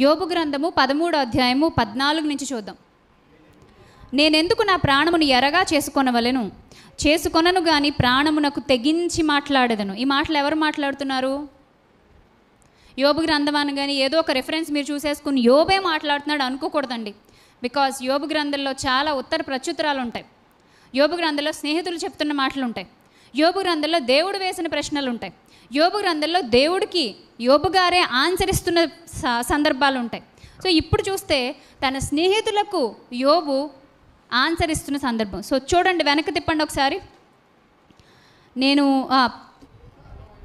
యోబు గ్రంథము పదమూడు అధ్యాయము పద్నాలుగు నుంచి చూద్దాం నేనెందుకు నా ప్రాణమును ఎరగా చేసుకొనవలెను చేసుకొనను గాని ప్రాణమునకు తెగించి మాట్లాడదను ఈ మాటలు ఎవరు మాట్లాడుతున్నారు యోబు గ్రంథం కానీ ఏదో ఒక రెఫరెన్స్ మీరు చూసేసుకుని యోబే మాట్లాడుతున్నాడు అనుకోకూడదండి బికాస్ యోబు గ్రంథంలో చాలా ఉత్తర ప్రత్యుత్తరాలు ఉంటాయి యోబు గ్రంథంలో స్నేహితులు చెప్తున్న మాటలు ఉంటాయి యోబు గ్రంథంలో దేవుడు వేసిన ప్రశ్నలు ఉంటాయి యోబు గ్రంథంలో దేవుడికి యోబు గారే ఆన్సర్ ఇస్తున్న సందర్భాలు ఉంటాయి సో ఇప్పుడు చూస్తే తన స్నేహితులకు యోబు ఆన్సర్ ఇస్తున్న సందర్భం సో చూడండి వెనక్కి తిప్పండి ఒకసారి నేను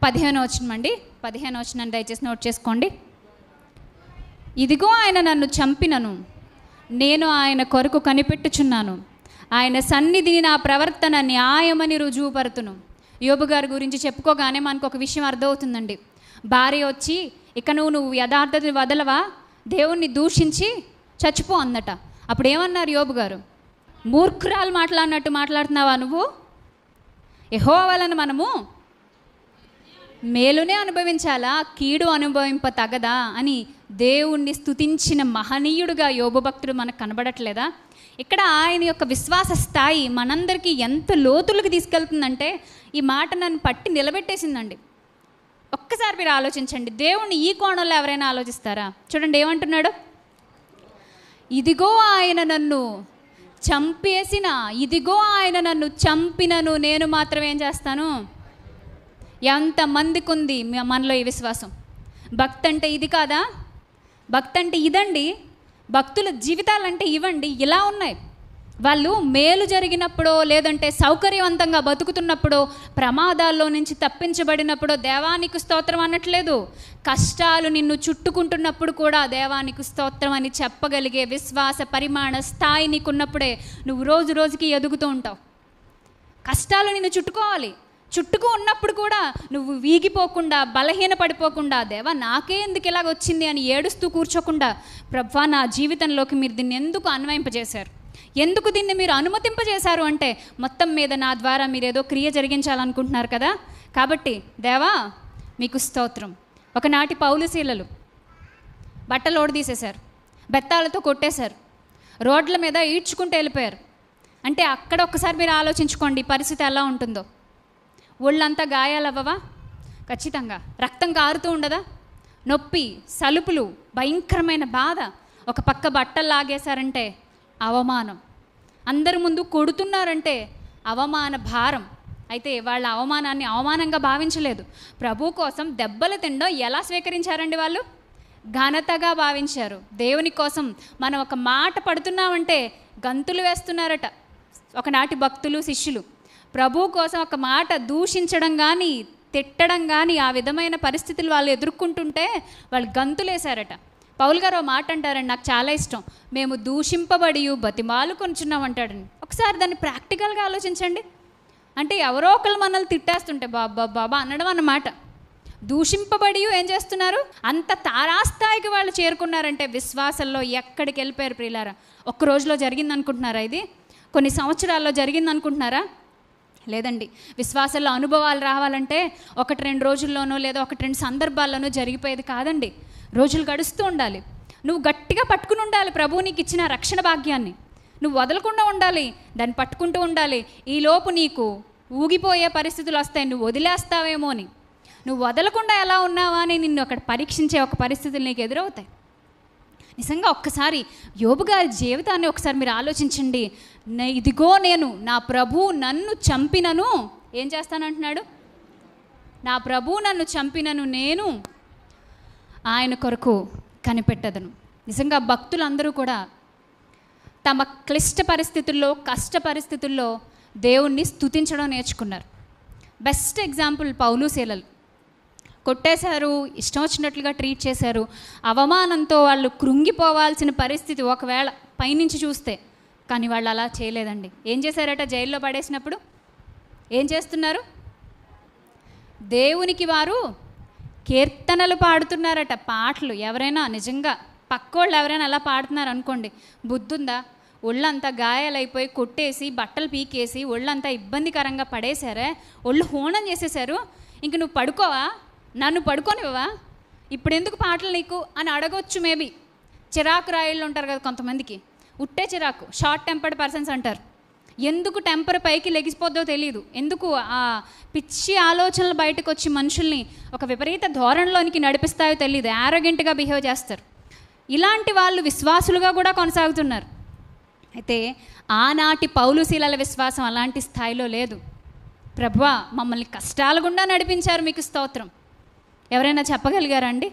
పదిహేను వచ్చినమండి పదిహేను వచ్చిన దయచేసి నోట్ చేసుకోండి ఇదిగో ఆయన నన్ను చంపినను నేను ఆయన కొరకు కనిపెట్టుచున్నాను ఆయన సన్నిధిని నా ప్రవర్తన న్యాయమని రుజువుపరుతును యోబు గారి గురించి చెప్పుకోగానే మనకు ఒక విషయం అర్థమవుతుందండి భార్య వచ్చి ఇక నువ్వు నువ్వు యథార్థతను వదలవా దేవుణ్ణి దూషించి చచ్చిపో అందట అప్పుడు ఏమన్నారు యోబు గారు మూర్ఖురాలు మాట్లాడినట్టు మాట్లాడుతున్నావా నువ్వు ఎహోవాలను మనము మేలునే అనుభవించాలా కీడు అనుభవింప తగదా అని దేవుణ్ణి స్థుతించిన మహనీయుడుగా యోగు భక్తుడు మనకు కనబడట్లేదా ఇక్కడ ఆయన యొక్క విశ్వాస స్థాయి మనందరికీ ఎంత లోతులకు తీసుకెళ్తుందంటే ఈ మాట నన్ను పట్టి నిలబెట్టేసిందండి ఒక్కసారి మీరు ఆలోచించండి దేవుణ్ణి ఈ కోణంలో ఎవరైనా ఆలోచిస్తారా చూడండి ఏమంటున్నాడు ఇదిగో ఆయన నన్ను చంపేసిన ఇదిగో ఆయన నన్ను చంపినను నేను మాత్రం ఏం చేస్తాను ఎంతమందికి ఉంది మనలో ఈ విశ్వాసం భక్తి అంటే ఇది కాదా భక్తి అంటే ఇదండి భక్తుల జీవితాలంటే ఇవ్వండి ఇలా ఉన్నాయి వాళ్ళు మేలు జరిగినప్పుడో లేదంటే సౌకర్యవంతంగా బతుకుతున్నప్పుడో ప్రమాదాల్లో నుంచి తప్పించబడినప్పుడో దేవానికి స్తోత్రం అనట్లేదు కష్టాలు నిన్ను చుట్టుకుంటున్నప్పుడు కూడా దేవానికి స్తోత్రం అని చెప్పగలిగే విశ్వాస పరిమాణ స్థాయి నీకున్నప్పుడే నువ్వు రోజు రోజుకి ఎదుగుతూ ఉంటావు కష్టాలు నిన్ను చుట్టుకోవాలి చుట్టుకు ఉన్నప్పుడు కూడా నువ్వు వీగిపోకుండా బలహీన పడిపోకుండా దేవా నాకే ఎందుకు ఇలాగ వచ్చింది అని ఏడుస్తూ కూర్చోకుండా ప్రభా నా జీవితంలోకి మీరు దీన్ని ఎందుకు అన్వయింపజేశారు ఎందుకు దీన్ని మీరు అనుమతింపజేశారు అంటే మొత్తం మీద నా ద్వారా మీరు ఏదో క్రియ జరిగించాలనుకుంటున్నారు కదా కాబట్టి దేవా మీకు స్తోత్రం ఒకనాటి పౌలుశీలలు బట్టలు ఓడదీసేశారు బెత్తాలతో కొట్టేశారు రోడ్ల మీద ఈడ్చుకుంటూ వెళ్ళిపోయారు అంటే అక్కడ ఒక్కసారి మీరు ఆలోచించుకోండి పరిస్థితి ఎలా ఉంటుందో ఒళ్ళంతా గాయాలవ్వవా ఖచ్చితంగా రక్తం కారుతూ ఉండదా నొప్పి సలుపులు భయంకరమైన బాధ ఒక పక్క బట్టలు లాగేశారంటే అవమానం అందరి ముందు కొడుతున్నారంటే అవమాన భారం అయితే వాళ్ళ అవమానాన్ని అవమానంగా భావించలేదు ప్రభు కోసం దెబ్బలు తిండం ఎలా స్వీకరించారండి వాళ్ళు ఘనతగా భావించారు దేవుని కోసం మనం ఒక మాట పడుతున్నామంటే గంతులు వేస్తున్నారట ఒకనాటి భక్తులు శిష్యులు ప్రభు కోసం ఒక మాట దూషించడం కానీ తిట్టడం కానీ ఆ విధమైన పరిస్థితులు వాళ్ళు ఎదుర్కొంటుంటే వాళ్ళు గంతులేశారట పౌల్ గారు మాట అంటారండి నాకు చాలా ఇష్టం మేము దూషింపబడి బతిమాలు కొంచున్నాం అంటాడండి ఒకసారి దాన్ని ప్రాక్టికల్గా ఆలోచించండి అంటే ఎవరో ఒకళ్ళు మనల్ని తిట్టేస్తుంటే బాబా బాబా అనడం అన్నమాట దూషింపబడి ఏం చేస్తున్నారు అంత తారాస్థాయికి వాళ్ళు చేరుకున్నారంటే విశ్వాసంలో ఎక్కడికి వెళ్ళిపోయారు ప్రియులారా ఒక్క రోజులో జరిగింది అనుకుంటున్నారా ఇది కొన్ని సంవత్సరాల్లో జరిగింది అనుకుంటున్నారా లేదండి విశ్వాసంలో అనుభవాలు రావాలంటే ఒకటి రెండు రోజుల్లోనో లేదా ఒకటి రెండు సందర్భాల్లోనో జరిగిపోయేది కాదండి రోజులు గడుస్తూ ఉండాలి నువ్వు గట్టిగా పట్టుకుని ఉండాలి ప్రభువు నీకు ఇచ్చిన రక్షణ భాగ్యాన్ని నువ్వు వదలకుండా ఉండాలి దాన్ని పట్టుకుంటూ ఉండాలి ఈలోపు నీకు ఊగిపోయే పరిస్థితులు వస్తాయి నువ్వు వదిలేస్తావేమో అని నువ్వు వదలకుండా ఎలా ఉన్నావా అని నిన్ను అక్కడ పరీక్షించే ఒక పరిస్థితులు నీకు ఎదురవుతాయి నిజంగా ఒక్కసారి యోబు గారి జీవితాన్ని ఒకసారి మీరు ఆలోచించండి ఇదిగో నేను నా ప్రభు నన్ను చంపినను ఏం చేస్తానంటున్నాడు నా ప్రభు నన్ను చంపినను నేను ఆయన కొరకు కనిపెట్టదను నిజంగా భక్తులందరూ కూడా తమ క్లిష్ట పరిస్థితుల్లో కష్ట పరిస్థితుల్లో దేవుణ్ణి స్థుతించడం నేర్చుకున్నారు బెస్ట్ ఎగ్జాంపుల్ పౌలు శీలలు కొట్టేశారు ఇష్టం వచ్చినట్లుగా ట్రీట్ చేశారు అవమానంతో వాళ్ళు కృంగిపోవాల్సిన పరిస్థితి ఒకవేళ పైనుంచి చూస్తే కానీ వాళ్ళు అలా చేయలేదండి ఏం చేశారట జైల్లో పడేసినప్పుడు ఏం చేస్తున్నారు దేవునికి వారు కీర్తనలు పాడుతున్నారట పాటలు ఎవరైనా నిజంగా పక్కోళ్ళు ఎవరైనా అలా పాడుతున్నారు అనుకోండి బుద్ధుందా ఒళ్ళంతా గాయాలైపోయి కొట్టేసి బట్టలు పీకేసి ఒళ్ళంతా ఇబ్బందికరంగా పడేశారే ఒళ్ళు హోనం చేసేశారు ఇంక నువ్వు పడుకోవా నన్ను పడుకోనివ్వవా ఇప్పుడు ఎందుకు పాటలు నీకు అని అడగొచ్చు మేబీ చిరాకు రాయిళ్ళు ఉంటారు కదా కొంతమందికి ఉట్టే చిరాకు షార్ట్ టెంపర్డ్ పర్సన్స్ అంటారు ఎందుకు టెంపర్ పైకి లెగిసిపోద్దో తెలియదు ఎందుకు ఆ పిచ్చి ఆలోచనలు బయటకు వచ్చి మనుషుల్ని ఒక విపరీత ధోరణిలోనికి నడిపిస్తాయో తెలియదు యారగెంట్గా బిహేవ్ చేస్తారు ఇలాంటి వాళ్ళు విశ్వాసులుగా కూడా కొనసాగుతున్నారు అయితే ఆనాటి పౌలు శీలల విశ్వాసం అలాంటి స్థాయిలో లేదు ప్రభువా మమ్మల్ని కష్టాల గుండా నడిపించారు మీకు స్తోత్రం ఎవరైనా చెప్పగలిగారండి